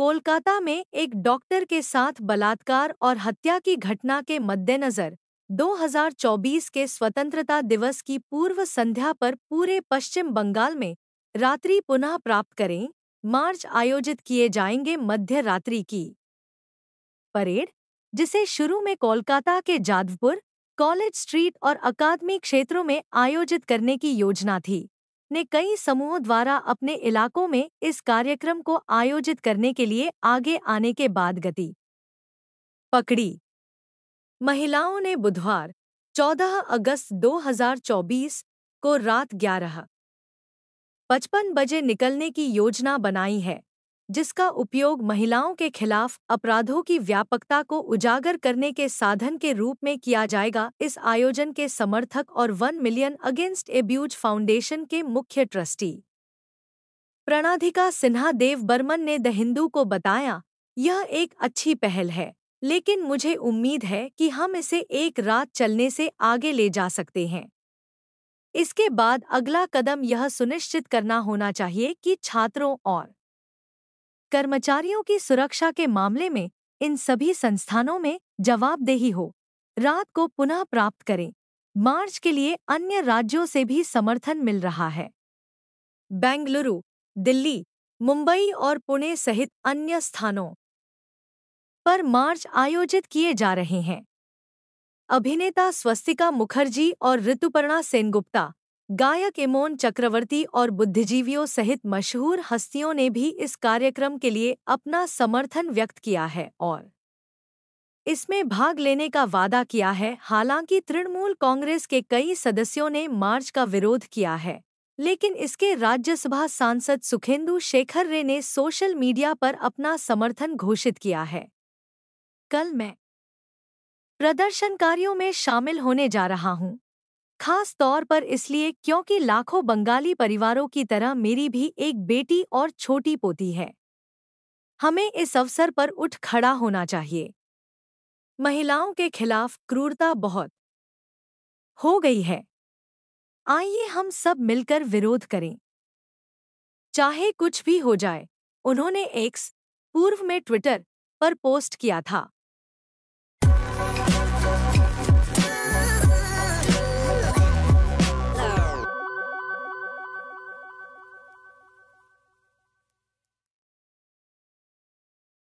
कोलकाता में एक डॉक्टर के साथ बलात्कार और हत्या की घटना के मद्देनजर 2024 के स्वतंत्रता दिवस की पूर्व संध्या पर पूरे पश्चिम बंगाल में रात्रि पुनः प्राप्त करें मार्च आयोजित किए जाएंगे मध्य रात्रि की परेड जिसे शुरू में कोलकाता के जादवपुर कॉलेज स्ट्रीट और अकादमी क्षेत्रों में आयोजित करने की योजना थी ने कई समूहों द्वारा अपने इलाकों में इस कार्यक्रम को आयोजित करने के लिए आगे आने के बाद गति पकड़ी महिलाओं ने बुधवार 14 अगस्त 2024 को रात ग्यारह पचपन बजे निकलने की योजना बनाई है जिसका उपयोग महिलाओं के खिलाफ अपराधों की व्यापकता को उजागर करने के साधन के रूप में किया जाएगा इस आयोजन के समर्थक और one million against abuse foundation के मुख्य ट्रस्टी प्रणाधिका सिन्हा देव बर्मन ने द हिंदू को बताया यह एक अच्छी पहल है लेकिन मुझे उम्मीद है कि हम इसे एक रात चलने से आगे ले जा सकते हैं इसके बाद अगला कदम यह सुनिश्चित करना होना चाहिए कि छात्रों और कर्मचारियों की सुरक्षा के मामले में इन सभी संस्थानों में जवाबदेही हो रात को पुनः प्राप्त करें मार्च के लिए अन्य राज्यों से भी समर्थन मिल रहा है बेंगलुरु दिल्ली मुंबई और पुणे सहित अन्य स्थानों पर मार्च आयोजित किए जा रहे हैं अभिनेता स्वस्तिका मुखर्जी और ऋतुपर्णा सेनगुप्ता गायक एमोन चक्रवर्ती और बुद्धिजीवियों सहित मशहूर हस्तियों ने भी इस कार्यक्रम के लिए अपना समर्थन व्यक्त किया है और इसमें भाग लेने का वादा किया है हालांकि तृणमूल कांग्रेस के कई सदस्यों ने मार्च का विरोध किया है लेकिन इसके राज्यसभा सांसद सुखेंदु शेखर रे ने सोशल मीडिया पर अपना समर्थन घोषित किया है कल मैं प्रदर्शनकारियों में शामिल होने जा रहा हूं खास तौर पर इसलिए क्योंकि लाखों बंगाली परिवारों की तरह मेरी भी एक बेटी और छोटी पोती है हमें इस अवसर पर उठ खड़ा होना चाहिए महिलाओं के खिलाफ क्रूरता बहुत हो गई है आइए हम सब मिलकर विरोध करें चाहे कुछ भी हो जाए उन्होंने एक्स पूर्व में ट्विटर पर पोस्ट किया था